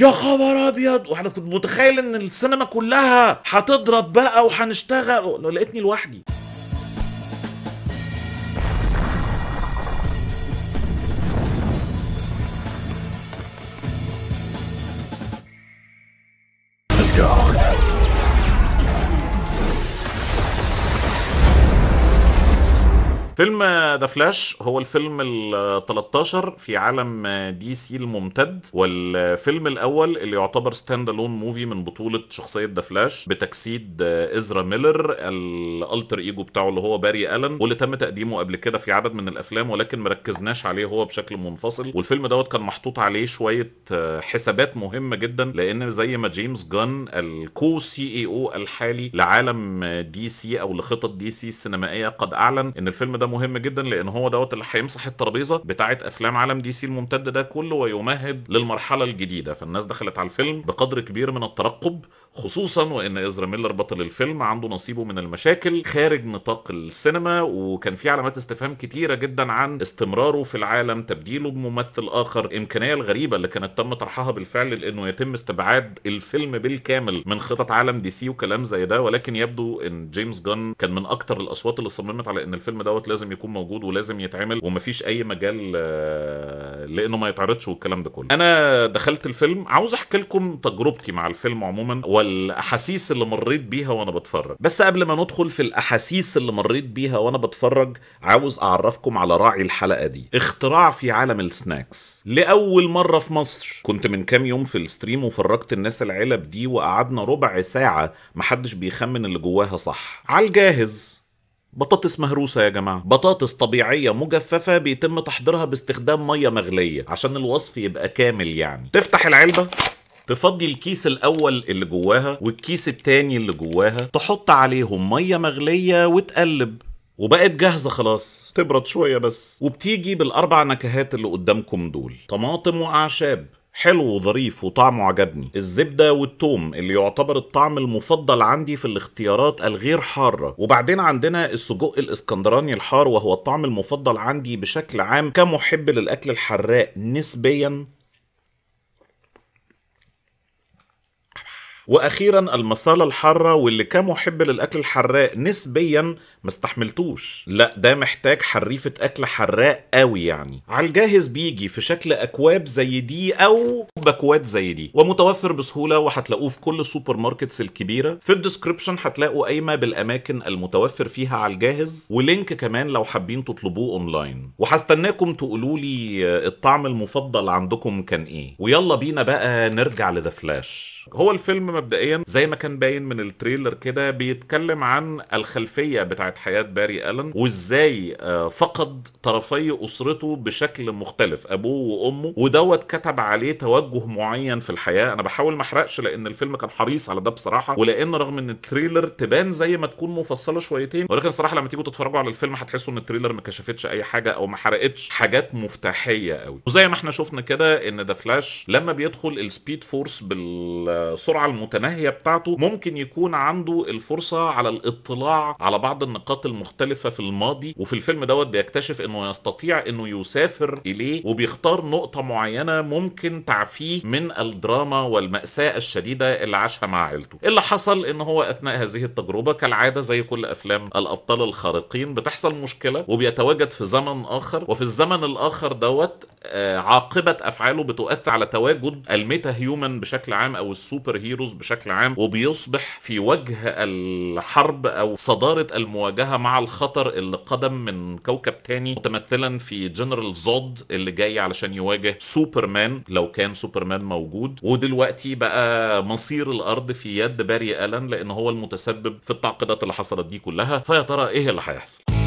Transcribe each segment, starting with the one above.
يا خبر ابيض واحنا كنت متخيل ان السينما كلها هتضرب بقى وهنشتغل لقيتني لوحدي فيلم ذا فلاش هو الفيلم ال 13 في عالم دي سي الممتد والفيلم الاول اللي يعتبر ستاند الون موفي من بطوله شخصيه ذا فلاش بتجسيد ازرا ميلر الالتر ايجو بتاعه اللي هو باري الن واللي تم تقديمه قبل كده في عدد من الافلام ولكن مركزناش عليه هو بشكل منفصل والفيلم دوت كان محطوط عليه شويه حسابات مهمه جدا لان زي ما جيمس جان الكو سي اي او الحالي لعالم دي سي او لخطط دي سي السينمائيه قد اعلن ان الفيلم ده مهم جدا لان هو دوت اللي هيمسح الترابيزه بتاعه افلام عالم دي سي الممتده ده كله ويمهد للمرحله الجديده فالناس دخلت على الفيلم بقدر كبير من الترقب خصوصا وان ازرا ميلر بطل الفيلم عنده نصيبه من المشاكل خارج نطاق السينما وكان في علامات استفهام كتيره جدا عن استمراره في العالم تبديله بممثل اخر الامكانيه الغريبه اللي كانت تم طرحها بالفعل لانه يتم استبعاد الفيلم بالكامل من خطط عالم دي سي وكلام زي ده ولكن يبدو ان جيمس جان كان من اكتر الاصوات اللي صممت على ان الفيلم دوت لازم يكون موجود ولازم يتعمل ومفيش اي مجال آه، لانه ما يتعرضش والكلام ده كله انا دخلت الفيلم عاوز احكي لكم تجربتي مع الفيلم عموما والاحاسيس اللي مريت بيها وانا بتفرج بس قبل ما ندخل في الاحاسيس اللي مريت بيها وانا بتفرج عاوز اعرفكم على راعي الحلقه دي اختراع في عالم السناكس لاول مره في مصر كنت من كام يوم في الستريم وفرجت الناس العلب دي وقعدنا ربع ساعه محدش بيخمن اللي جواها صح على الجاهز بطاطس مهروسه يا جماعه بطاطس طبيعيه مجففه بيتم تحضيرها باستخدام ميه مغليه عشان الوصف يبقى كامل يعني تفتح العلبه تفضي الكيس الاول اللي جواها والكيس التاني اللي جواها تحط عليهم ميه مغليه وتقلب وبقت جاهزه خلاص تبرد شويه بس وبتيجي بالاربع نكهات اللي قدامكم دول طماطم واعشاب حلو وظريف وطعمه عجبني الزبدة والتوم اللي يعتبر الطعم المفضل عندي في الاختيارات الغير حارة وبعدين عندنا السجق الاسكندراني الحار وهو الطعم المفضل عندي بشكل عام كمحب للأكل الحراق نسبيا واخيرا المصاله الحاره واللي كمحب للاكل الحراق نسبيا ما استحملتوش لا ده محتاج حريفه اكل حراق قوي يعني على الجاهز بيجي في شكل اكواب زي دي او باكوات زي دي ومتوفر بسهوله وهتلاقوه في كل السوبر ماركتس الكبيره في الديسكربشن هتلاقوا قايمه بالاماكن المتوفر فيها على الجاهز ولينك كمان لو حابين تطلبوه اونلاين وهستناكم تقولوا لي الطعم المفضل عندكم كان ايه ويلا بينا بقى نرجع لذا فلاش هو الفيلم مبدئيا زي ما كان باين من التريلر كده بيتكلم عن الخلفيه بتاعت حياه باري الن وازاي آه، فقد طرفي اسرته بشكل مختلف ابوه وامه ودوت كتب عليه توجه معين في الحياه انا بحاول ما احرقش لان الفيلم كان حريص على ده بصراحه ولان رغم ان التريلر تبان زي ما تكون مفصله شويتين ولكن الصراحه لما تيجوا تتفرجوا على الفيلم هتحسوا ان التريلر ما كشفتش اي حاجه او ما حرقتش حاجات مفتاحيه قوي وزي ما احنا شفنا كده ان ذا فلاش لما بيدخل السبيد فورس بال السرعه المتناهيه بتاعته ممكن يكون عنده الفرصه على الاطلاع على بعض النقاط المختلفه في الماضي وفي الفيلم دوت بيكتشف انه يستطيع انه يسافر اليه وبيختار نقطه معينه ممكن تعفيه من الدراما والماساه الشديده اللي عاشها مع عيلته اللي حصل ان هو اثناء هذه التجربه كالعاده زي كل افلام الابطال الخارقين بتحصل مشكله وبيتواجد في زمن اخر وفي الزمن الاخر دوت آه، عاقبه افعاله بتؤثر على تواجد الميتا هيومن بشكل عام او السوبر هيروز بشكل عام وبيصبح في وجه الحرب او صداره المواجهه مع الخطر اللي قدم من كوكب تاني متمثلا في جنرال زود اللي جاي علشان يواجه سوبرمان لو كان سوبرمان موجود ودلوقتي بقى مصير الارض في يد باري الن لان هو المتسبب في التعقيدات اللي حصلت دي كلها فيا ترى ايه اللي هيحصل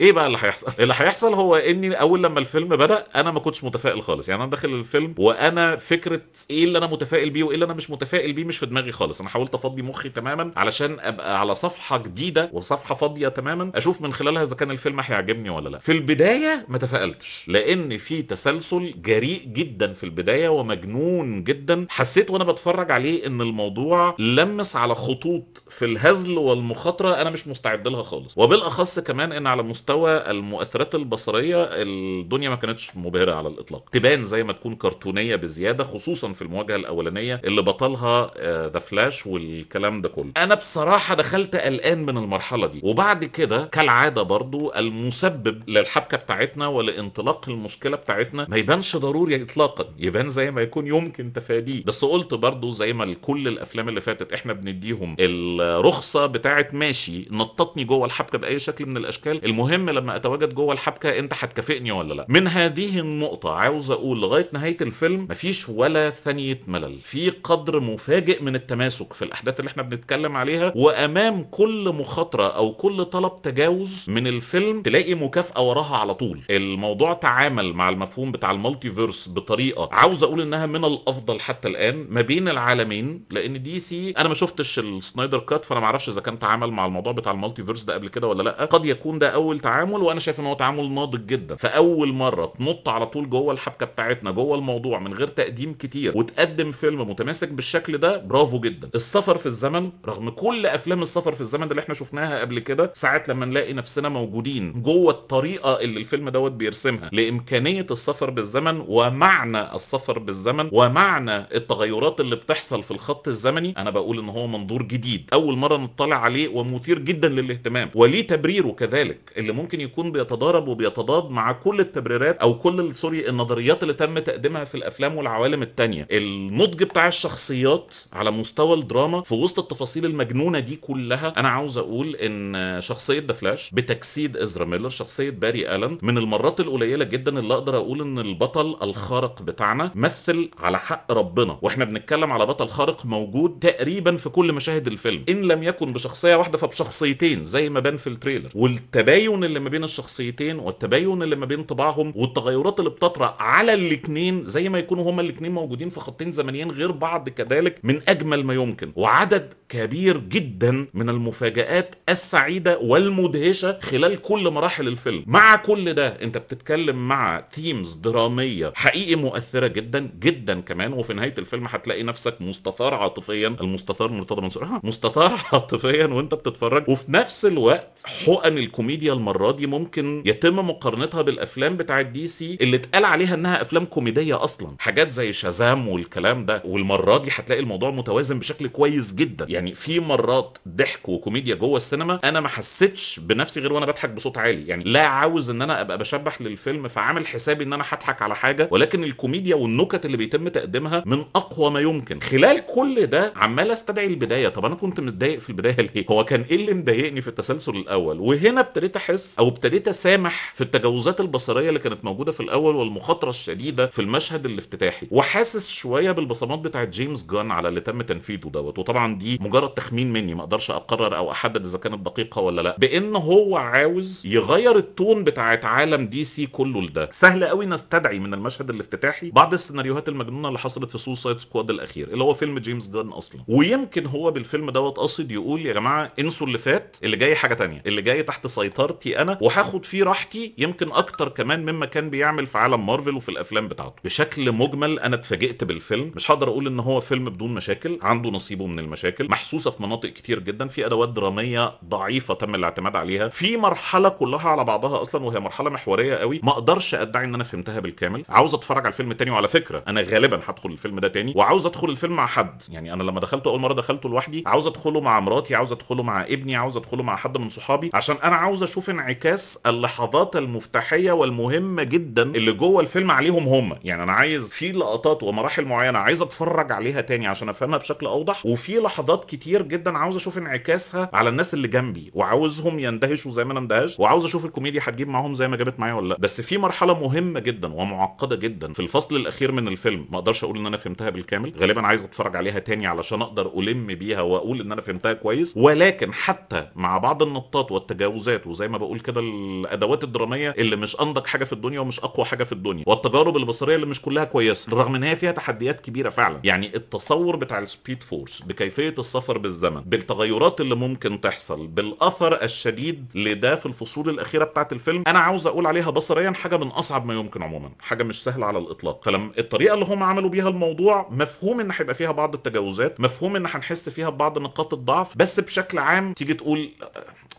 ايه بقى اللي هيحصل اللي هيحصل هو اني اول لما الفيلم بدا انا ما كنتش متفائل خالص يعني انا داخل الفيلم وانا فكره ايه اللي انا متفائل بيه وايه اللي انا مش متفائل بيه مش في دماغي خالص انا حاولت افضي مخي تماما علشان ابقى على صفحه جديده وصفحه فاضيه تماما اشوف من خلالها اذا كان الفيلم هيعجبني ولا لا في البدايه ما تفائلتش لان في تسلسل جريء جدا في البدايه ومجنون جدا حسيت وانا بتفرج عليه ان الموضوع لمس على خطوط في الهزل والمخاطره انا مش مستعد لها خالص وبالاخص كمان ان على مستوى مستوى المؤثرات البصريه الدنيا ما كانتش مبهره على الاطلاق تبان زي ما تكون كرتونيه بزياده خصوصا في المواجهه الاولانيه اللي بطلها ذا آه، فلاش والكلام ده كله انا بصراحه دخلت قلقان من المرحله دي وبعد كده كالعاده برضو المسبب للحبكه بتاعتنا ولانطلاق المشكله بتاعتنا ما يبانش ضروري اطلاقا يبان زي ما يكون يمكن تفاديه بس قلت برضو زي ما كل الافلام اللي فاتت احنا بنديهم الرخصه بتاعت ماشي نططني جوه الحبكه باي شكل من الاشكال المهم مهم لما اتواجد جوه الحبكه انت هتكافئني ولا لا من هذه النقطه عاوز اقول لغايه نهايه الفيلم مفيش ولا ثانيه ملل في قدر مفاجئ من التماسك في الاحداث اللي احنا بنتكلم عليها وامام كل مخاطره او كل طلب تجاوز من الفيلم تلاقي مكافاه وراها على طول الموضوع تعامل مع المفهوم بتاع المالتي فيرس بطريقه عاوز اقول انها من الافضل حتى الان ما بين العالمين لان دي سي انا ما شفتش السنايدر كات فانا ما اعرفش اذا كان تعامل مع الموضوع بتاع المالتي فيرس ده قبل كده ولا لا قد يكون ده اول تعامل وانا شايف ان هو تعامل ناضج جدا فاول مره تنط على طول جوه الحبكه بتاعتنا جوه الموضوع من غير تقديم كتير وتقدم فيلم متماسك بالشكل ده برافو جدا السفر في الزمن رغم كل افلام السفر في الزمن اللي احنا شفناها قبل كده ساعات لما نلاقي نفسنا موجودين جوه الطريقه اللي الفيلم دوت بيرسمها لامكانيه السفر بالزمن ومعنى السفر بالزمن ومعنى التغيرات اللي بتحصل في الخط الزمني انا بقول ان هو منظور جديد اول مره نطلع عليه ومثير جدا للاهتمام وليه تبريره كذلك اللي ممكن يكون بيتضارب وبيتضاد مع كل التبريرات او كل سوري النظريات اللي تم تقديمها في الافلام والعوالم التانية النضج بتاع الشخصيات على مستوى الدراما في وسط التفاصيل المجنونه دي كلها انا عاوز اقول ان شخصيه ذا فلاش بتجسيد ازرا ميلر شخصيه باري الن من المرات القليله جدا اللي اقدر اقول ان البطل الخارق بتاعنا مثل على حق ربنا واحنا بنتكلم على بطل خارق موجود تقريبا في كل مشاهد الفيلم ان لم يكن بشخصيه واحده فبشخصيتين زي ما بان في التريلر والتباين التباين اللي ما بين الشخصيتين والتباين اللي ما بين طباعهم والتغيرات اللي بتطرأ على الاثنين زي ما يكونوا هما الاثنين موجودين في خطين زمنيين غير بعض كذلك من اجمل ما يمكن وعدد كبير جدا من المفاجآت السعيده والمدهشه خلال كل مراحل الفيلم مع كل ده انت بتتكلم مع ثيمز دراميه حقيقي مؤثره جدا جدا كمان وفي نهايه الفيلم هتلاقي نفسك مستثار عاطفيا المستثار مرتضى منصور آه، مستثار عاطفيا وانت بتتفرج وفي نفس الوقت حقن الكوميديا الم المره دي ممكن يتم مقارنتها بالافلام بتاعه دي سي اللي اتقال عليها انها افلام كوميديه اصلا حاجات زي شازام والكلام ده والمره دي هتلاقي الموضوع متوازن بشكل كويس جدا يعني في مرات ضحك وكوميديا جوه السينما انا ما حسيتش بنفسي غير وانا بضحك بصوت عالي يعني لا عاوز ان انا ابقى بشبح للفيلم فعامل حسابي ان انا هضحك على حاجه ولكن الكوميديا والنكت اللي بيتم تقديمها من اقوى ما يمكن خلال كل ده عمال استدعي البدايه طب انا كنت متضايق في البدايه ليه هو كان ايه اللي مضايقني في التسلسل الاول وهنا ابتديت احس بس او ابتديت اسامح في التجاوزات البصريه اللي كانت موجوده في الاول والمخاطره الشديده في المشهد الافتتاحي وحاسس شويه بالبصمات بتاعت جيمس جان على اللي تم تنفيذه دوت وطبعا دي مجرد تخمين مني ما اقدرش اقرر او احدد اذا كانت دقيقه ولا لا بان هو عاوز يغير التون بتاعت عالم دي سي كله لده سهل قوي نستدعي من المشهد الافتتاحي بعض السيناريوهات المجنونه اللي حصلت في سوسايد سكواد الاخير اللي هو فيلم جيمس جان اصلا ويمكن هو بالفيلم دوت قصد يقول يا جماعه انسوا اللي فات اللي جاي حاجه تانية اللي جاي تحت سيطرتي ملكي انا وهاخد فيه راحتي يمكن اكتر كمان مما كان بيعمل في عالم مارفل وفي الافلام بتاعته بشكل مجمل انا اتفاجئت بالفيلم مش هقدر اقول ان هو فيلم بدون مشاكل عنده نصيبه من المشاكل محسوسه في مناطق كتير جدا في ادوات دراميه ضعيفه تم الاعتماد عليها في مرحله كلها على بعضها اصلا وهي مرحله محوريه قوي ما اقدرش ادعي ان انا فهمتها بالكامل عاوز اتفرج على الفيلم تاني وعلى فكره انا غالبا هدخل الفيلم ده تاني وعاوز ادخل الفيلم مع حد يعني انا لما دخلته اول مره دخلته لوحدي عاوز ادخله مع مراتي عاوز ادخله مع ابني عاوز ادخله مع حد من صحابي عشان انا عاوز اشوف انعكاس اللحظات المفتاحيه والمهمه جدا اللي جوه الفيلم عليهم هم يعني انا عايز في لقطات ومراحل معينه عايز اتفرج عليها تاني عشان افهمها بشكل اوضح وفي لحظات كتير جدا عاوز اشوف انعكاسها على الناس اللي جنبي وعاوزهم يندهشوا زي ما انا اندهش وعاوز اشوف الكوميديا هتجيب معاهم زي ما جابت معايا ولا لا بس في مرحله مهمه جدا ومعقده جدا في الفصل الاخير من الفيلم ما اقدرش اقول ان انا فهمتها بالكامل غالبا عايز اتفرج عليها تاني علشان اقدر الم بيها واقول ان انا فهمتها كويس ولكن حتى مع بعض النطات والتجاوزات وزي ما بقول بقول كده الادوات الدراميه اللي مش انضج حاجه في الدنيا ومش اقوى حاجه في الدنيا والتجارب البصريه اللي مش كلها كويسه رغم ان هي فيها تحديات كبيره فعلا يعني التصور بتاع السبيد فورس بكيفيه السفر بالزمن بالتغيرات اللي ممكن تحصل بالاثر الشديد لده في الفصول الاخيره بتاعه الفيلم انا عاوز اقول عليها بصريا حاجه من اصعب ما يمكن عموما حاجه مش سهله على الاطلاق فلما الطريقه اللي هم عملوا بيها الموضوع مفهوم ان هيبقى فيها بعض التجاوزات مفهوم ان هنحس فيها ببعض نقاط الضعف بس بشكل عام تيجي تقول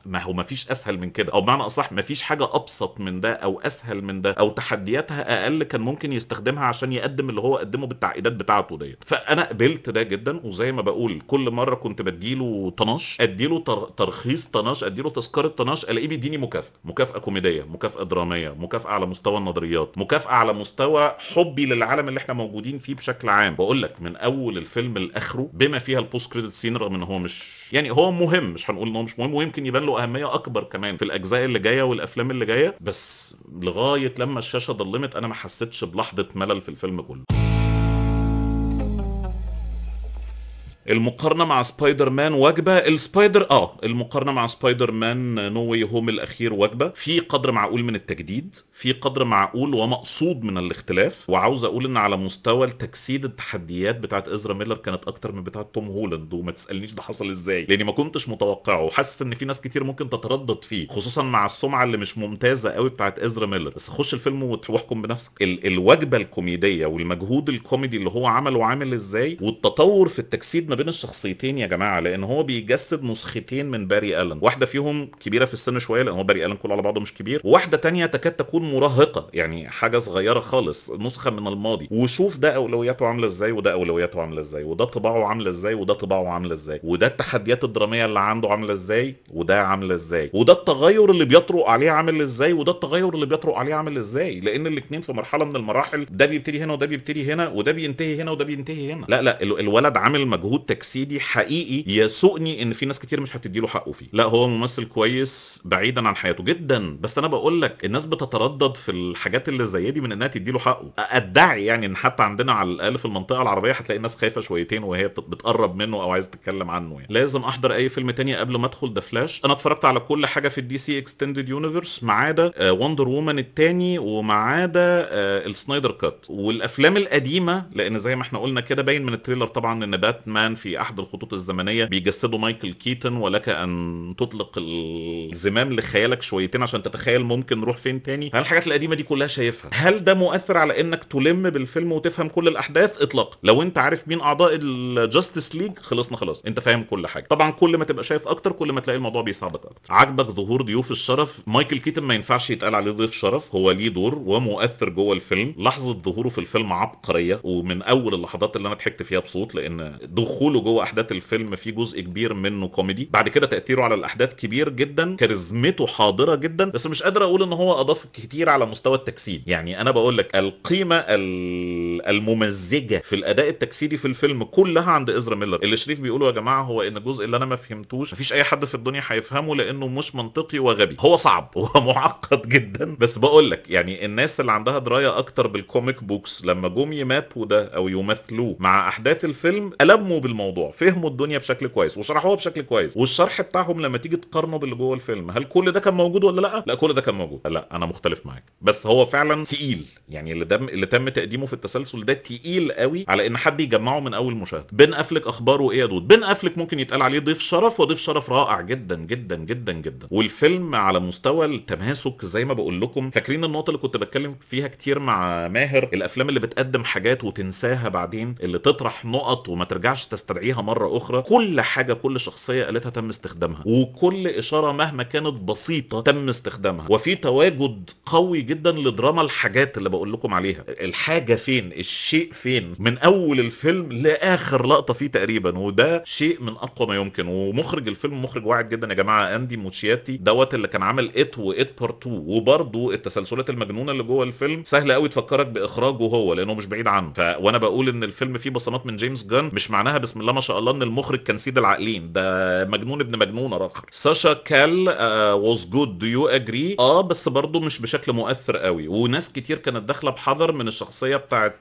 ما هو ما فيش اسهل من كده او بمعنى اصح ما فيش حاجه ابسط من ده او اسهل من ده او تحدياتها اقل كان ممكن يستخدمها عشان يقدم اللي هو قدمه بالتعقيدات بتاعته ديت فانا قبلت ده جدا وزي ما بقول كل مره كنت بديله طناش اديله ترخيص طناش اديله تذكره طناش الاقيه بيديني مكافاه مكافاه كوميديه مكافاه دراميه مكافاه على مستوى النظريات مكافاه على مستوى حبي للعالم اللي احنا موجودين فيه بشكل عام بقول لك من اول الفيلم لاخره بما فيها البوست كريدت سين رغم ان هو مش يعني هو مهم مش هنقول ان هو مش مهم ويمكن يبان له اهميه اكبر كمان في الاجزاء اللي جايه والافلام اللي جايه بس لغايه لما الشاشه ضلمت انا ما حسيتش بلحظه ملل في الفيلم كله المقارنه مع سبايدر مان واجبه السبايدر اه المقارنه مع سبايدر مان نو واي هوم الاخير واجبه في قدر معقول من التجديد في قدر معقول ومقصود من الاختلاف وعاوز اقول ان على مستوى التجسيد التحديات بتاعت ازرا ميلر كانت اكتر من بتاعت توم هولاند وما تسالنيش ده حصل ازاي لاني ما كنتش متوقعه وحاسس ان في ناس كتير ممكن تتردد فيه خصوصا مع السمعه اللي مش ممتازه قوي بتاعت ازرا ميلر بس خش الفيلم واحكم بنفسك ال- الوجبه الكوميديه والمجهود الكوميدي اللي هو عمله عامل ازاي والتطور في التجسيد ما بين الشخصيتين يا جماعه لان هو بيجسد نسختين من باري الن واحده فيهم كبيره في السن شويه لان هو باري الن كله على بعضه مش كبير وواحده تانية تكاد تكون مراهقه يعني حاجه صغيره خالص نسخه من الماضي وشوف ده اولوياته عامله ازاي وده اولوياته عامله ازاي وده طباعه عامله ازاي وده طباعه عامله ازاي وده التحديات الدراميه اللي عنده عامله ازاي وده عامله ازاي وده التغير اللي بيطرق عليه عامل ازاي وده التغير اللي بيطرق عليه عامل ازاي لان الاثنين في مرحله من المراحل ده بيبتدي هنا وده بيبتدي هنا وده بينتهي هنا وده بينتهي هنا لا لا الولد عامل مجهود تجسيدي حقيقي يسوقني ان في ناس كتير مش هتدي له حقه فيه لا هو ممثل كويس بعيدا عن حياته جدا بس انا بقول لك الناس بتتردد في الحاجات اللي زي دي من انها تدي له حقه ادعي يعني ان حتى عندنا على الاقل في المنطقه العربيه هتلاقي الناس خايفه شويتين وهي بتقرب منه او عايزه تتكلم عنه يعني. لازم احضر اي فيلم تاني قبل ما ادخل ذا فلاش انا اتفرجت على كل حاجه في الدي سي اكستندد يونيفرس ما عدا وندر آه، وومن التاني وما عدا آه، السنايدر كات والافلام القديمه لان زي ما احنا قلنا كده باين من التريلر طبعا ان باتمان في احد الخطوط الزمنيه بيجسدوا مايكل كيتن ولك ان تطلق الزمام لخيالك شويتين عشان تتخيل ممكن نروح فين تاني هل الحاجات القديمه دي كلها شايفها هل ده مؤثر على انك تلم بالفيلم وتفهم كل الاحداث اطلاقا لو انت عارف مين اعضاء الجاستس ليج خلصنا خلاص انت فاهم كل حاجه طبعا كل ما تبقى شايف اكتر كل ما تلاقي الموضوع بيساعدك اكتر عاجبك ظهور ضيوف الشرف مايكل كيتن ما ينفعش يتقال عليه ضيف شرف هو ليه دور ومؤثر جوه الفيلم لحظه ظهوره في الفيلم عبقريه ومن اول اللحظات اللي انا ضحكت فيها بصوت لان دخوله جوه احداث الفيلم في جزء كبير منه كوميدي بعد كده تاثيره على الاحداث كبير جدا كاريزمته حاضره جدا بس مش قادر اقول ان هو اضاف كتير على مستوى التجسيد يعني انا بقول لك القيمه الممزجه في الاداء التجسيدي في الفيلم كلها عند ازرا ميلر اللي شريف بيقوله يا جماعه هو ان الجزء اللي انا ما فهمتوش مفيش اي حد في الدنيا هيفهمه لانه مش منطقي وغبي هو صعب ومعقد جدا بس بقول لك يعني الناس اللي عندها درايه اكتر بالكوميك بوكس لما جم يمابوا ده او يمثلوه مع احداث الفيلم قلبوا بالموضوع فهموا الدنيا بشكل كويس وشرحوها بشكل كويس والشرح بتاعهم لما تيجي تقارنه باللي جوه الفيلم هل كل ده كان موجود ولا لا لا كل ده كان موجود لا انا مختلف معاك بس هو فعلا تقيل يعني اللي دم اللي تم تقديمه في التسلسل ده تقيل قوي على ان حد يجمعه من اول مشاهده بين افلك اخباره ايه يا دود بين افلك ممكن يتقال عليه ضيف شرف وضيف شرف رائع جدا جدا جدا جدا والفيلم على مستوى التماسك زي ما بقول لكم فاكرين النقطه اللي كنت بتكلم فيها كتير مع ماهر الافلام اللي بتقدم حاجات وتنساها بعدين اللي تطرح نقط وما ترجعش تستدعيها مرة أخرى كل حاجة كل شخصية قالتها تم استخدامها وكل إشارة مهما كانت بسيطة تم استخدامها وفي تواجد قوي جدا لدراما الحاجات اللي بقول لكم عليها الحاجة فين الشيء فين من أول الفيلم لآخر لقطة فيه تقريبا وده شيء من أقوى ما يمكن ومخرج الفيلم مخرج واعد جدا يا جماعة أندي موتشياتي دوت اللي كان عامل إت وإت بارت 2 وبرده التسلسلات المجنونة اللي جوه الفيلم سهل قوي تفكرك بإخراجه هو لأنه مش بعيد عنه ف... وأنا بقول إن الفيلم فيه بصمات من جيمس جان مش معناها بس بسم الله ما شاء الله ان المخرج كان سيد العاقلين ده مجنون ابن مجنون اخر ساشا كال واز جود دو يو اجري اه بس برضه مش بشكل مؤثر قوي وناس كتير كانت داخله بحذر من الشخصيه بتاعت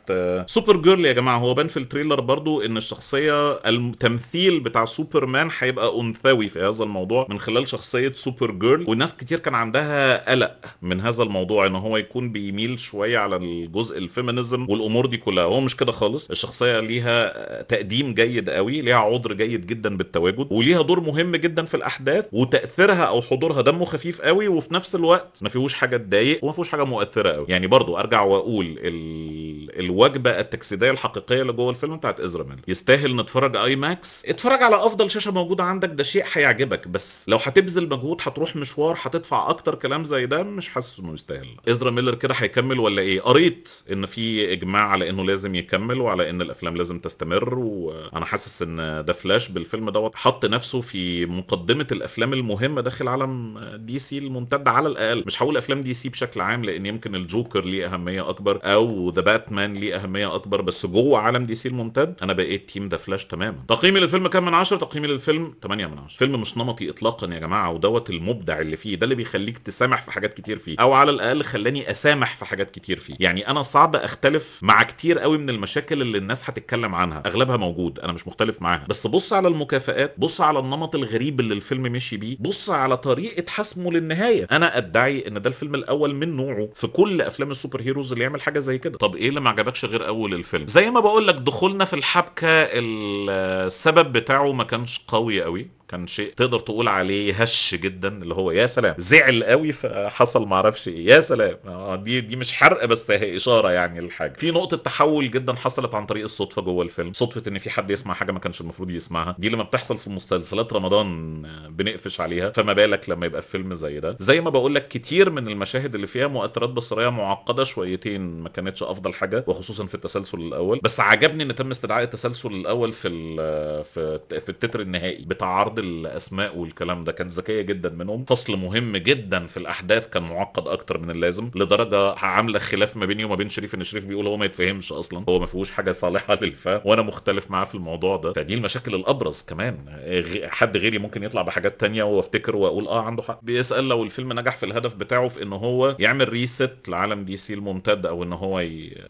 سوبر آه، جيرل يا جماعه هو بان في التريلر برضه ان الشخصيه التمثيل بتاع سوبر مان هيبقى انثوي في هذا الموضوع من خلال شخصيه سوبر جيرل وناس كتير كان عندها قلق من هذا الموضوع ان هو يكون بيميل شويه على الجزء الفيمينيزم والامور دي كلها هو مش كده خالص الشخصيه ليها آه، تقديم جيد جيد قوي ليها عذر جيد جدا بالتواجد وليها دور مهم جدا في الاحداث وتاثيرها او حضورها دمه خفيف قوي وفي نفس الوقت ما فيهوش حاجه تضايق وما فيهوش حاجه مؤثره قوي يعني برضو ارجع واقول ال... الوجبه التجسيديه الحقيقيه اللي جوه الفيلم بتاعت ازرا ميلر يستاهل نتفرج اي ماكس اتفرج على افضل شاشه موجوده عندك ده شيء هيعجبك بس لو هتبذل مجهود هتروح مشوار هتدفع اكتر كلام زي ده مش حاسس انه يستاهل ازرا ميلر كده هيكمل ولا ايه قريت ان في اجماع على انه لازم يكمل وعلى ان الافلام لازم تستمر وانا حاسس ان ذا فلاش بالفيلم دوت حط نفسه في مقدمه الافلام المهمه داخل عالم دي سي الممتد على الاقل مش هقول افلام دي سي بشكل عام لان يمكن الجوكر ليه اهميه اكبر او ذا باتمان ليه اهميه اكبر بس جوه عالم دي سي الممتد انا بقيت تيم ذا فلاش تماما تقييمي للفيلم كام من 10 تقييمي للفيلم 8 من 10 فيلم مش نمطي اطلاقا يا جماعه ودوت المبدع اللي فيه ده اللي بيخليك تسامح في حاجات كتير فيه او على الاقل خلاني اسامح في حاجات كتير فيه يعني انا صعب اختلف مع كتير قوي من المشاكل اللي الناس هتتكلم عنها اغلبها موجود انا مش مختلف معاها بس بص على المكافئات بص على النمط الغريب اللي الفيلم مشي بيه بص على طريقه حسمه للنهايه انا ادعي ان ده الفيلم الاول من نوعه في كل افلام السوبر هيروز اللي يعمل حاجه زي كده طب ايه اللي ما عجبكش غير اول الفيلم زي ما بقول لك دخولنا في الحبكه السبب بتاعه ما كانش قوي قوي كان شيء تقدر تقول عليه هش جدا اللي هو يا سلام زعل قوي فحصل معرفش ايه يا سلام آه، دي دي مش حرق بس هي اشاره يعني للحاجه في نقطه تحول جدا حصلت عن طريق الصدفه جوه الفيلم صدفه ان في حد يسمع حاجه ما كانش المفروض يسمعها دي لما بتحصل في مسلسلات رمضان آه، بنقفش عليها فما بالك لما يبقى في فيلم زي ده زي ما بقول لك كتير من المشاهد اللي فيها مؤثرات بصريه معقده شويتين ما كانتش افضل حاجه وخصوصا في التسلسل الاول بس عجبني ان تم استدعاء التسلسل الاول في آه، في في التتر النهائي بتاع عرض الاسماء والكلام ده كانت ذكيه جدا منهم فصل مهم جدا في الاحداث كان معقد اكتر من اللازم لدرجه عامله خلاف ما بيني وما بين شريف ان شريف بيقول هو ما يتفهمش اصلا هو ما فيهوش حاجه صالحه للفهم وانا مختلف معاه في الموضوع ده فدي المشاكل الابرز كمان حد غيري ممكن يطلع بحاجات تانية وافتكر واقول اه عنده حق بيسال لو الفيلم نجح في الهدف بتاعه في ان هو يعمل ريست لعالم دي سي الممتد او ان هو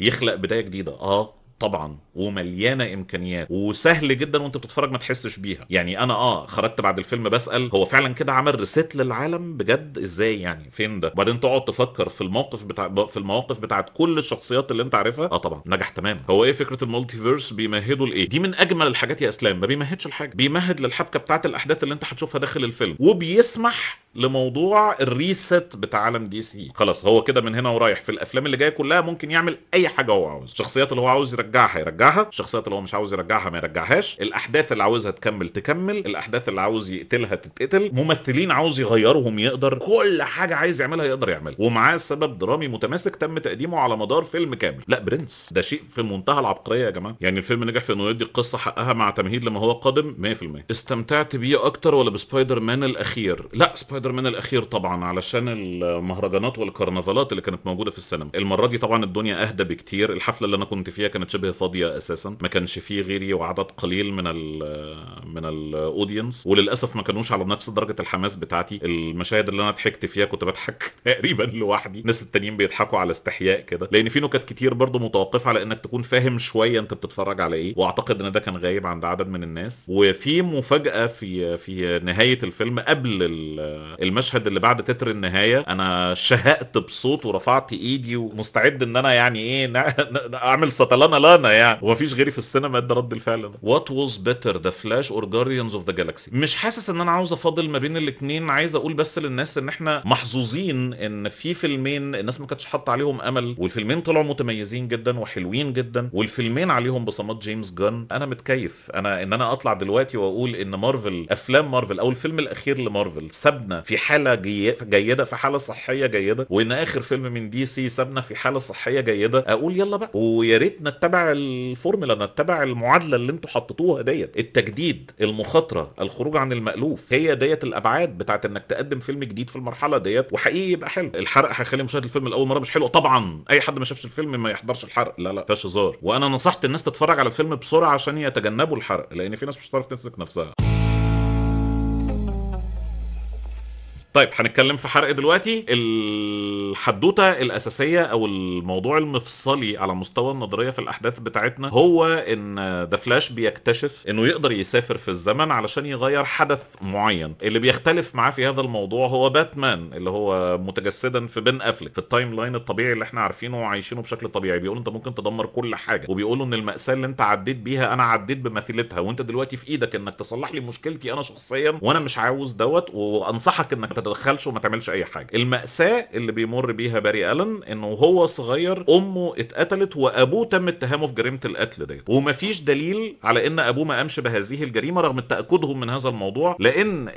يخلق بدايه جديده اه طبعا ومليانه امكانيات وسهل جدا وانت بتتفرج ما تحسش بيها يعني انا اه خرجت بعد الفيلم بسال هو فعلا كده عمل ريست للعالم بجد ازاي يعني فين ده وبعدين تقعد تفكر في الموقف بتاع في المواقف بتاعت كل الشخصيات اللي انت عارفها اه طبعا نجح تمام هو ايه فكره المالتيفيرس بيمهدوا لايه دي من اجمل الحاجات يا اسلام ما بيمهدش الحاجه بيمهد للحبكه بتاعت الاحداث اللي انت هتشوفها داخل الفيلم وبيسمح لموضوع الريست بتاع عالم دي سي خلاص هو كده من هنا ورايح في الافلام اللي جايه كلها ممكن يعمل اي حاجه هو عاوز الشخصيات اللي هو عاوز يرجعها يرجعها الشخصيات اللي هو مش عاوز يرجعها ما يرجعهاش الاحداث اللي عاوزها تكمل تكمل الاحداث اللي عاوز يقتلها تتقتل ممثلين عاوز يغيرهم يقدر كل حاجه عايز يعملها يقدر يعملها ومعاه سبب درامي متماسك تم تقديمه على مدار فيلم كامل لا برنس ده شيء في منتهى العبقريه يا جماعه يعني الفيلم نجح في انه يدي القصه حقها مع تمهيد لما هو قادم 100% استمتعت بيه اكتر ولا بسبايدر مان الاخير لا سبايدر مان الاخير طبعا علشان المهرجانات والكرنفالات اللي كانت موجوده في السينما المره دي طبعا الدنيا اهدى بكتير الحفله اللي انا كنت فيها كانت شبه فاضيه اساسا ما كانش فيه غيري وعدد قليل من الـ من الاودينس وللاسف ما كانوش على نفس درجه الحماس بتاعتي المشاهد اللي انا ضحكت فيها كنت بضحك تقريبا لوحدي الناس التانيين بيضحكوا على استحياء كده لان في نكت كتير برضو متوقفه على انك تكون فاهم شويه انت بتتفرج على ايه واعتقد ان ده كان غايب عند عدد من الناس وفي مفاجاه في في نهايه الفيلم قبل المشهد اللي بعد تتر النهايه انا شهقت بصوت ورفعت ايدي ومستعد ان انا يعني ايه اعمل سطلانه انا يعني ومفيش غيري في السينما ادى رد الفعل ده وات واز بيتر ذا فلاش اور جارديانز اوف ذا جالاكسي مش حاسس ان انا عاوز افاضل ما بين الاثنين عايز اقول بس للناس ان احنا محظوظين ان في فيلمين الناس ما كانتش حاطه عليهم امل والفيلمين طلعوا متميزين جدا وحلوين جدا والفيلمين عليهم بصمات جيمس جان انا متكيف انا ان انا اطلع دلوقتي واقول ان مارفل افلام مارفل او الفيلم الاخير لمارفل سابنا في حاله جي... جيده في حاله صحيه جيده وان اخر فيلم من دي سي سابنا في حاله صحيه جيده اقول يلا بقى ويا ريت نتبع نتبع الفورمولا نتبع المعادله اللي انتوا حطيتوها ديت التجديد المخاطره الخروج عن المالوف هي ديت الابعاد بتاعت انك تقدم فيلم جديد في المرحله ديت وحقيقي يبقى حلو الحرق هيخلي مشاهد الفيلم لاول مره مش حلو طبعا اي حد ما شافش الفيلم ما يحضرش الحرق لا لا فيهاش هزار وانا نصحت الناس تتفرج على الفيلم بسرعه عشان يتجنبوا الحرق لان في ناس مش هتعرف تمسك نفسها طيب هنتكلم في حرق دلوقتي الحدوته الاساسيه او الموضوع المفصلي على مستوى النظريه في الاحداث بتاعتنا هو ان ذا فلاش بيكتشف انه يقدر يسافر في الزمن علشان يغير حدث معين اللي بيختلف معاه في هذا الموضوع هو باتمان اللي هو متجسدا في بن افلك في التايم لاين الطبيعي اللي احنا عارفينه وعايشينه بشكل طبيعي بيقول انت ممكن تدمر كل حاجه وبيقولوا ان الماساه اللي انت عديت بيها انا عديت بمثيلتها وانت دلوقتي في ايدك انك تصلح لي مشكلتي انا شخصيا وانا مش عاوز دوت وانصحك انك تتدخلش وما تعملش اي حاجه الماساه اللي بيمر بيها باري الن انه هو صغير امه اتقتلت وابوه تم اتهامه في جريمه القتل ديت ومفيش دليل على ان ابوه ما قامش بهذه الجريمه رغم تاكدهم من هذا الموضوع لان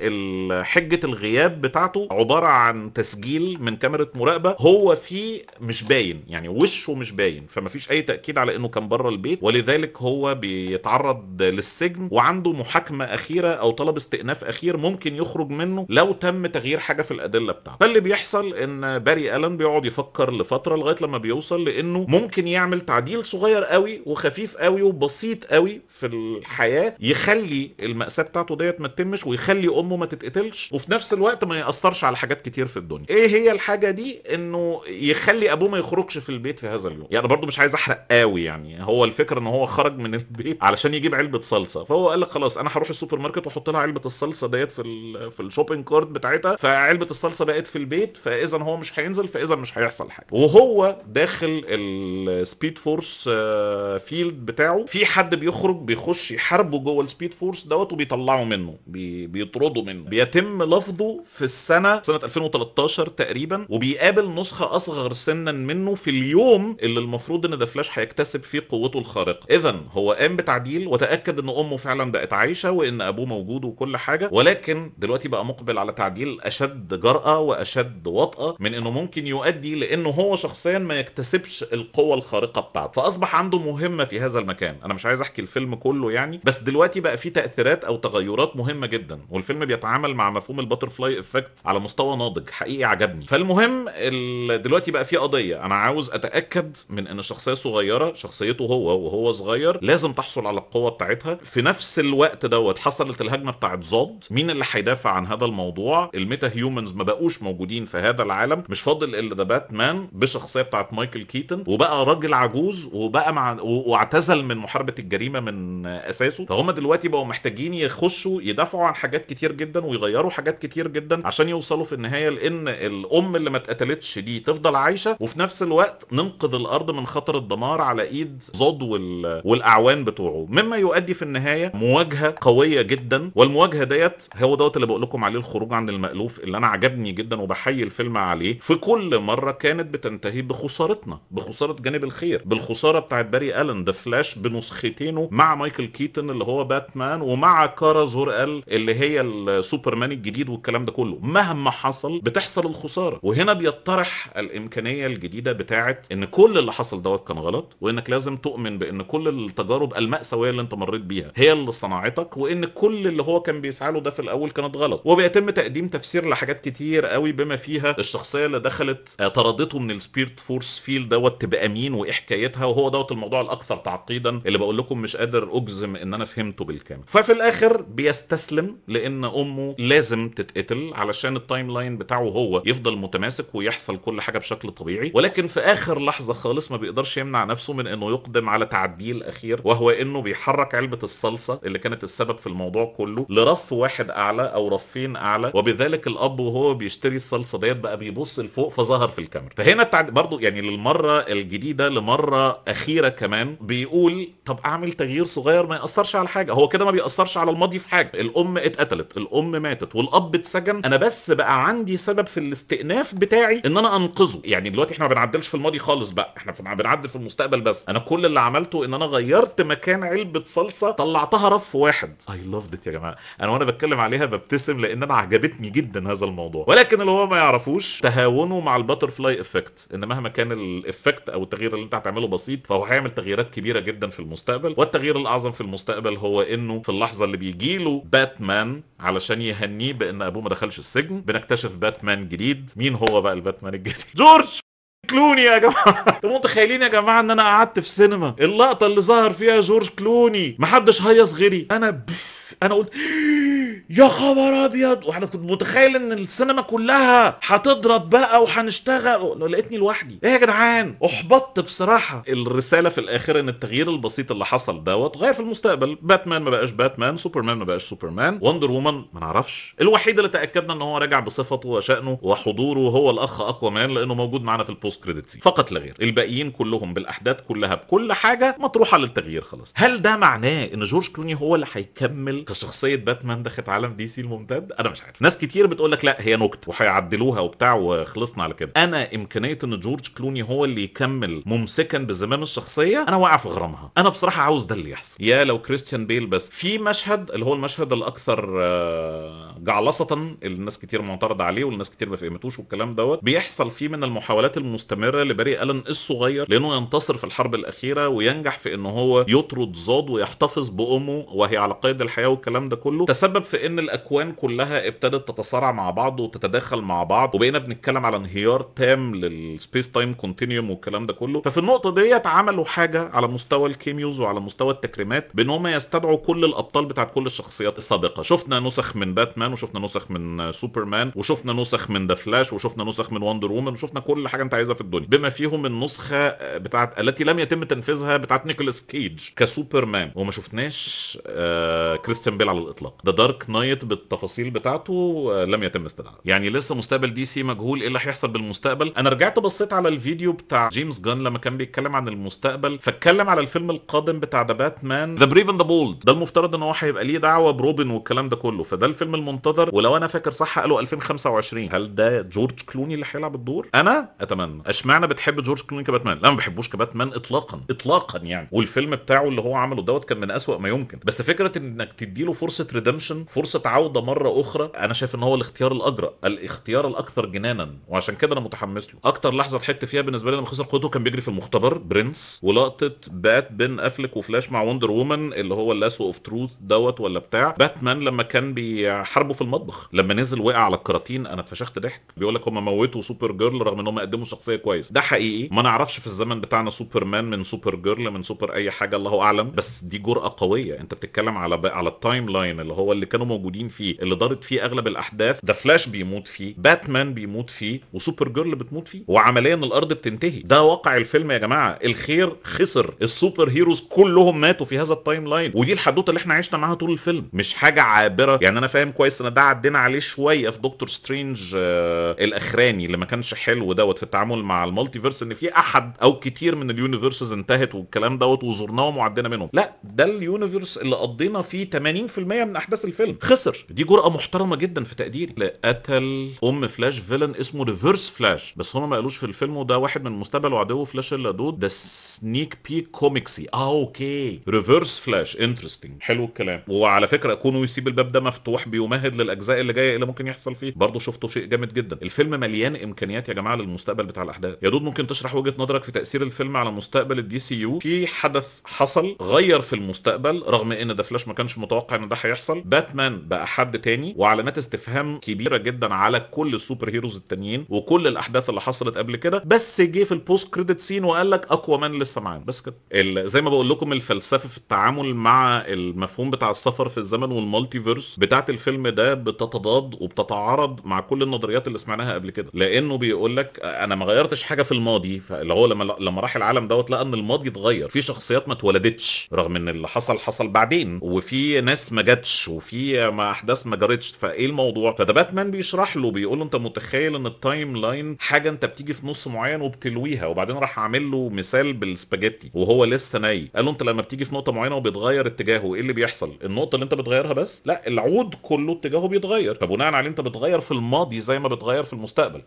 حجه الغياب بتاعته عباره عن تسجيل من كاميرا مراقبه هو فيه مش باين يعني وشه مش باين فمفيش اي تاكيد على انه كان بره البيت ولذلك هو بيتعرض للسجن وعنده محاكمه اخيره او طلب استئناف اخير ممكن يخرج منه لو تم تغيير حاجه في الادله بتاعته فاللي بيحصل ان باري الن بيقعد يفكر لفتره لغايه لما بيوصل لانه ممكن يعمل تعديل صغير قوي وخفيف قوي وبسيط قوي في الحياه يخلي الماساه بتاعته ديت ما تتمش ويخلي امه ما تتقتلش وفي نفس الوقت ما ياثرش على حاجات كتير في الدنيا ايه هي الحاجه دي انه يخلي ابوه ما يخرجش في البيت في هذا اليوم يعني برضو مش عايز احرق قوي يعني هو الفكره ان هو خرج من البيت علشان يجيب علبه صلصه فهو قال لك خلاص انا هروح السوبر ماركت واحط لها علبه الصلصه ديت في في الشوبينج كارت بتاعتها فعلبه الصلصه بقت في البيت فاذا هو مش هينزل فاذا مش هيحصل حاجه وهو داخل السبيد فورس فيلد بتاعه في حد بيخرج بيخش يحاربه جوه السبيد فورس دوت وبيطلعه منه بي... بيطرده منه بيتم لفظه في السنه سنه 2013 تقريبا وبيقابل نسخه اصغر سنا منه في اليوم اللي المفروض ان ذا فلاش هيكتسب فيه قوته الخارقه اذا هو قام بتعديل وتاكد ان امه فعلا بقت عايشه وان ابوه موجود وكل حاجه ولكن دلوقتي بقى مقبل على تعديل اشد جرأة واشد وطأة من انه ممكن يؤدي لانه هو شخصيا ما يكتسبش القوة الخارقة بتاعته فاصبح عنده مهمة في هذا المكان انا مش عايز احكي الفيلم كله يعني بس دلوقتي بقى في تأثيرات او تغيرات مهمة جدا والفيلم بيتعامل مع مفهوم البترفلاي افكت على مستوى ناضج حقيقي عجبني فالمهم دلوقتي بقى في قضية انا عاوز اتأكد من ان الشخصية الصغيرة شخصيته هو وهو صغير لازم تحصل على القوة بتاعتها في نفس الوقت دوت حصلت الهجمة بتاعت زود مين اللي هيدافع عن هذا الموضوع الميك ثلاثه هيومنز ما بقوش موجودين في هذا العالم مش فاضل الا ده باتمان بشخصيه بتاعت مايكل كيتن وبقى راجل عجوز وبقى مع واعتزل من محاربه الجريمه من اساسه فهم دلوقتي بقوا محتاجين يخشوا يدافعوا عن حاجات كتير جدا ويغيروا حاجات كتير جدا عشان يوصلوا في النهايه لان الام اللي ما اتقتلتش دي تفضل عايشه وفي نفس الوقت ننقذ الارض من خطر الدمار على ايد زود وال... والاعوان بتوعه مما يؤدي في النهايه مواجهه قويه جدا والمواجهه ديت هو دوت اللي بقول لكم عليه الخروج عن المالوف الظروف اللي انا عجبني جدا وبحيي الفيلم عليه في كل مره كانت بتنتهي بخسارتنا بخساره جانب الخير بالخساره بتاعت باري الن ذا فلاش بنسختينه مع مايكل كيتن اللي هو باتمان ومع كارا ال اللي هي السوبرمان الجديد والكلام ده كله مهما حصل بتحصل الخساره وهنا بيطرح الامكانيه الجديده بتاعه ان كل اللي حصل دوت كان غلط وانك لازم تؤمن بان كل التجارب الماساويه اللي انت مريت بيها هي اللي صنعتك وان كل اللي هو كان بيسعى له ده في الاول كانت غلط وبيتم تقديم تفسير تفسير لحاجات كتير قوي بما فيها الشخصيه اللي دخلت آه، طردته من السبيرت فورس فيل دوت تبقى مين وايه حكايتها وهو دوت الموضوع الاكثر تعقيدا اللي بقول لكم مش قادر اجزم ان انا فهمته بالكامل ففي الاخر بيستسلم لان امه لازم تتقتل علشان التايم لاين بتاعه هو يفضل متماسك ويحصل كل حاجه بشكل طبيعي ولكن في اخر لحظه خالص ما بيقدرش يمنع نفسه من انه يقدم على تعديل اخير وهو انه بيحرك علبه الصلصه اللي كانت السبب في الموضوع كله لرف واحد اعلى او رفين اعلى وبذلك الاب وهو بيشتري الصلصه ديت بقى بيبص لفوق فظهر في الكاميرا فهنا التعد... برضو يعني للمره الجديده لمره اخيره كمان بيقول طب اعمل تغيير صغير ما ياثرش على حاجه هو كده ما بياثرش على الماضي في حاجه الام اتقتلت الام ماتت والاب اتسجن انا بس بقى عندي سبب في الاستئناف بتاعي ان انا انقذه يعني دلوقتي احنا ما بنعدلش في الماضي خالص بقى احنا بنعدل في المستقبل بس انا كل اللي عملته ان انا غيرت مكان علبه صلصه طلعتها رف واحد اي لافد يا جماعه انا وانا بتكلم عليها ببتسم لان انا عجبتني جدا من هذا الموضوع ولكن اللي هو ما يعرفوش تهاونه مع الباترفلاي افكت ان مهما كان الافكت او التغيير اللي انت هتعمله بسيط فهو هيعمل تغييرات كبيره جدا في المستقبل والتغيير الاعظم في المستقبل هو انه في اللحظه اللي بيجي له باتمان علشان يهنيه بان ابوه ما دخلش السجن بنكتشف باتمان جديد مين هو بقى الباتمان الجديد جورج كلوني يا جماعه انتوا متخيلين يا جماعه ان انا قعدت في سينما اللقطه اللي ظهر فيها جورج كلوني محدش هيص غيري انا بف... انا قلت يا خبر ابيض واحنا كنت متخيل ان السينما كلها هتضرب بقى وهنشتغل لقيتني لوحدي ايه يا جدعان احبطت بصراحه الرساله في الاخر ان التغيير البسيط اللي حصل دوت غير في المستقبل باتمان ما بقاش باتمان سوبرمان ما بقاش سوبرمان وندر وومن ما نعرفش الوحيد اللي تاكدنا ان هو راجع بصفته وشانه وحضوره هو الاخ اقوى مان لانه موجود معانا في البوست كريدت فقط لا غير الباقيين كلهم بالاحداث كلها بكل حاجه مطروحه للتغيير خلاص هل ده معناه ان جورج كلوني هو اللي هيكمل كشخصيه باتمان دخلت عالم دي سي الممتد انا مش عارف ناس كتير بتقول لك لا هي نكته وهيعدلوها وبتاع وخلصنا على كده انا امكانيه ان جورج كلوني هو اللي يكمل ممسكا بزمام الشخصيه انا واقع في غرامها انا بصراحه عاوز ده اللي يحصل يا لو كريستيان بيل بس في مشهد اللي هو المشهد الاكثر آه، جعلصه اللي الناس كتير معترضه عليه والناس كتير ما فهمتوش والكلام دوت بيحصل فيه من المحاولات المستمره لباري الن الصغير لانه ينتصر في الحرب الاخيره وينجح في ان هو يطرد زاد ويحتفظ بامه وهي على قيد الحياه والكلام ده كله تسبب في ان الاكوان كلها ابتدت تتصارع مع بعض وتتداخل مع بعض وبقينا بنتكلم على انهيار تام للسبيس تايم كونتينيوم والكلام ده كله ففي النقطه ديت عملوا حاجه على مستوى الكيميوز وعلى مستوى التكريمات بان هم يستدعوا كل الابطال بتاعت كل الشخصيات السابقه شفنا نسخ من باتمان وشفنا نسخ من سوبرمان وشفنا نسخ من ذا فلاش وشفنا نسخ من وندر وومن وشفنا كل حاجه انت عايزها في الدنيا بما فيهم النسخه بتاعت التي لم يتم تنفيذها بتاعت نيكولاس كيج كسوبرمان وما شفناش آه كريستيان بيل على الاطلاق ذا دارك نايت بالتفاصيل بتاعته آه، لم يتم استدعاء يعني لسه مستقبل دي سي مجهول ايه اللي هيحصل بالمستقبل انا رجعت بصيت على الفيديو بتاع جيمس جان لما كان بيتكلم عن المستقبل فاتكلم على الفيلم القادم بتاع ذا باتمان ذا بريف ذا بولد ده المفترض ان هو هيبقى ليه دعوه بروبن والكلام ده كله فده الفيلم المنتظر ولو انا فاكر صح قالوا 2025 هل ده جورج كلوني اللي هيلعب الدور انا اتمنى اشمعنى بتحب جورج كلوني كباتمان لا ما بحبوش كباتمان اطلاقا اطلاقا يعني والفيلم بتاعه اللي هو عمله دوت كان من اسوأ ما يمكن بس فكره انك تدي له فرصه ريدمشن فرصه عوده مره اخرى انا شايف ان هو الاختيار الاجرأ الاختيار الاكثر جنانا وعشان كده انا متحمس له اكتر لحظه ضحكت فيها بالنسبه لي لما خسر قوته كان بيجري في المختبر برنس ولقطه بات بين افلك وفلاش مع وندر وومن اللي هو اللاسو اوف تروث دوت ولا بتاع باتمان لما كان بيحاربه في المطبخ لما نزل وقع على الكراتين انا اتفشخت ضحك بيقول لك هم موتوا سوبر جيرل رغم ان هم قدموا شخصيه كويس ده حقيقي ما نعرفش في الزمن بتاعنا سوبرمان من سوبر جيرل من سوبر اي حاجه الله اعلم بس دي جرأه قويه انت بتتكلم على على التايم لاين اللي هو اللي كان كانوا موجودين فيه اللي دارت فيه اغلب الاحداث ذا فلاش بيموت فيه باتمان بيموت فيه وسوبر جيرل بتموت فيه وعمليا الارض بتنتهي ده واقع الفيلم يا جماعه الخير خسر السوبر هيروز كلهم ماتوا في هذا التايم لاين ودي الحدوته اللي احنا عشنا معاها طول الفيلم مش حاجه عابره يعني انا فاهم كويس ان ده عدينا عليه شويه في دكتور سترينج آه الاخراني اللي ما كانش حلو دوت في التعامل مع المالتيفيرس ان في احد او كتير من اليونيفيرسز انتهت والكلام دوت وزرناهم وعدينا منهم لا ده اليونيفيرس اللي قضينا فيه 80% من احداث الفيلم الفيلم خسر دي جرأه محترمه جدا في تقديري قتل ام فلاش فيلن اسمه ريفرس فلاش بس هما ما قالوش في الفيلم وده واحد من مستقبل وعدو فلاش اللدود ده سنيك بي كوميكسي اه اوكي ريفرس فلاش انترستنج حلو الكلام وعلى فكره كونه يسيب الباب ده مفتوح بيمهد للاجزاء اللي جايه إيه اللي ممكن يحصل فيه برضه شفته شيء جامد جدا الفيلم مليان امكانيات يا جماعه للمستقبل بتاع الاحداث يا دود ممكن تشرح وجهه نظرك في تاثير الفيلم على مستقبل الدي سي يو في حدث حصل غير في المستقبل رغم ان ده فلاش ما كانش متوقع ان ده هيحصل باتمان باتمان بقى حد تاني وعلامات استفهام كبيره جدا على كل السوبر هيروز التانيين وكل الاحداث اللي حصلت قبل كده بس جه في البوست كريدت سين وقال لك اقوى مان لسه معانا بس كده زي ما بقول لكم الفلسفه في التعامل مع المفهوم بتاع السفر في الزمن والمالتيفيرس بتاعت الفيلم ده بتتضاد وبتتعارض مع كل النظريات اللي سمعناها قبل كده لانه بيقول لك انا ما غيرتش حاجه في الماضي فاللي هو لما لما راح العالم دوت لقى ان الماضي اتغير في شخصيات ما اتولدتش رغم ان اللي حصل حصل بعدين وفي ناس ما جاتش وفي في ما احداث ما جرتش فايه الموضوع فده باتمان بيشرح له بيقول له انت متخيل ان التايم لاين حاجه انت بتيجي في نص معين وبتلويها وبعدين راح عامل له مثال بالسباجيتي وهو لسه ناي قال له انت لما بتيجي في نقطه معينه وبتغير اتجاهه ايه اللي بيحصل النقطه اللي انت بتغيرها بس لا العود كله اتجاهه بيتغير فبناء عليه انت بتغير في الماضي زي ما بتغير في المستقبل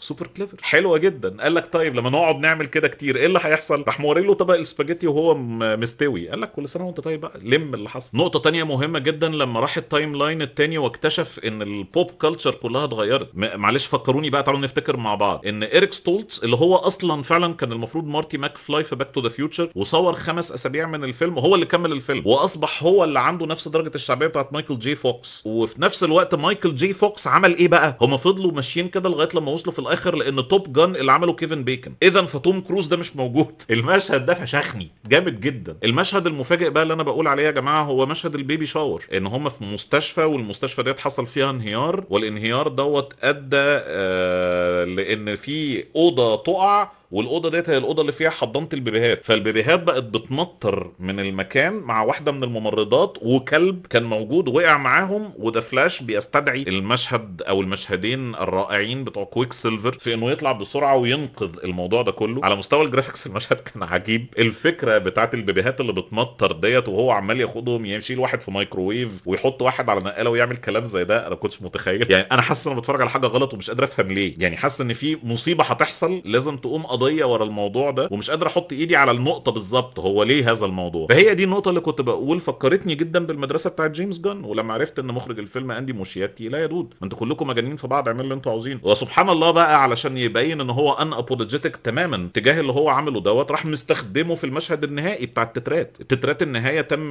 سوبر كليفر حلوه جدا قال لك طيب لما نقعد نعمل كده كتير ايه اللي هيحصل راح له طبق السباجيتي وهو مستوي قال لك كل سنه وانت طيب بقى لم اللي حصل نقطه تانية مهمه جدا لما راح التايم لاين التاني واكتشف ان البوب كلتشر كلها اتغيرت معلش فكروني بقى تعالوا نفتكر مع بعض ان ايريك ستولتس اللي هو اصلا فعلا كان المفروض مارتي ماك فلاي في باك تو ذا فيوتشر وصور خمس اسابيع من الفيلم هو اللي كمل الفيلم واصبح هو اللي عنده نفس درجه الشعبيه بتاعت مايكل جي فوكس وفي نفس الوقت مايكل جي فوكس عمل ايه بقى هم فضلوا ماشيين كده لغايه لما وصلوا في الاخر لان توب جان اللي عمله كيفن بيكن اذا فتوم كروز ده مش موجود المشهد ده فشخني جامد جدا المشهد المفاجئ بقى اللي انا بقول عليه يا جماعه هو مشهد البيبي شاور ان هم في مستشفى والمستشفى ديت حصل فيها انهيار والانهيار دوت ادى آه لان في اوضه تقع والاوضه ديت هي الاوضه اللي فيها حضانه البيبيهات فالبيبيهات بقت بتنطر من المكان مع واحده من الممرضات وكلب كان موجود وقع معاهم وده فلاش بيستدعي المشهد او المشهدين الرائعين بتوع كويك سيلفر في انه يطلع بسرعه وينقذ الموضوع ده كله على مستوى الجرافيكس المشهد كان عجيب الفكره بتاعت البيبيهات اللي بتنطر ديت وهو عمال ياخدهم يمشي واحد في مايكروويف ويحط واحد على نقاله ويعمل كلام زي ده انا كنتش متخيل يعني انا حاسس ان انا بتفرج على حاجه غلط ومش قادر افهم ليه يعني حاسس ان في مصيبه هتحصل لازم تقوم قضيه ورا الموضوع ده ومش قادر احط ايدي على النقطه بالظبط هو ليه هذا الموضوع فهي دي النقطه اللي كنت بقول فكرتني جدا بالمدرسه بتاعت جيمس جان ولما عرفت ان مخرج الفيلم اندي موشياتي لا يدود انتوا كلكم مجانين في بعض اعملوا اللي انتوا عاوزينه وسبحان الله بقى علشان يبين ان هو ان ابولوجيتك تماما تجاه اللي هو عمله دوت راح مستخدمه في المشهد النهائي بتاع التترات التترات النهايه تم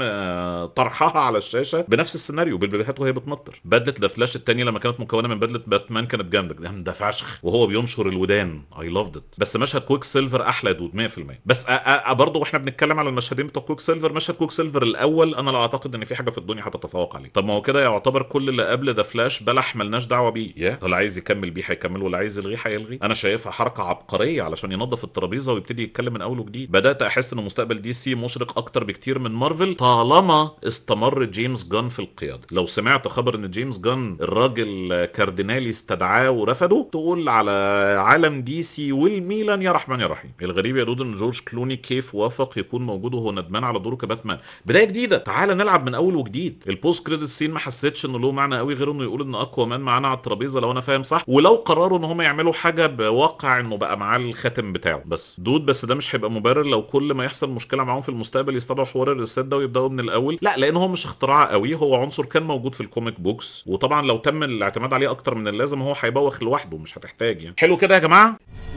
طرحها على الشاشه بنفس السيناريو بالبيبيهات وهي بتنطر بدله ذا فلاش الثانيه لما كانت مكونه من بدله باتمان كانت جامده ده فشخ وهو بينشر الودان اي لافد بس مشهد مشهد كويك سيلفر احلى دود 100% بس برضه واحنا بنتكلم على المشهدين بتوع كويك سيلفر مشهد كويك سيلفر الاول انا لا اعتقد ان في حاجه في الدنيا هتتفوق عليه طب ما هو كده يعتبر كل اللي قبل ذا فلاش بلح ملناش دعوه بيه يا اللي عايز يكمل بيه هيكمل واللي عايز يلغيه هيلغي انا شايفها حركه عبقريه علشان ينظف الترابيزه ويبتدي يتكلم من اول وجديد بدات احس ان مستقبل دي سي مشرق اكتر بكتير من مارفل طالما استمر جيمس جان في القياده لو سمعت خبر ان جيمس جان الراجل كاردينالي استدعاه ورفضه تقول على عالم دي سي والميلان يا رحمن يا رحيم الغريب يا دود ان جورج كلوني كيف وافق يكون موجود وهو ندمان على دوره كباتمان بدايه جديده تعالى نلعب من اول وجديد البوست كريدت سين ما حسيتش انه له معنى قوي غير انه يقول ان اقوى مان معانا على الترابيزه لو انا فاهم صح ولو قرروا ان هم يعملوا حاجه بواقع انه بقى معاه الخاتم بتاعه بس دود بس ده مش هيبقى مبرر لو كل ما يحصل مشكله معاهم في المستقبل يستدعوا حوار الريسيت ده ويبداوا من الاول لا لان هو مش اختراع قوي هو عنصر كان موجود في الكوميك بوكس وطبعا لو تم الاعتماد عليه اكتر من اللازم هو هيبوخ لوحده مش هتحتاج يعني حلو كده يا جماعه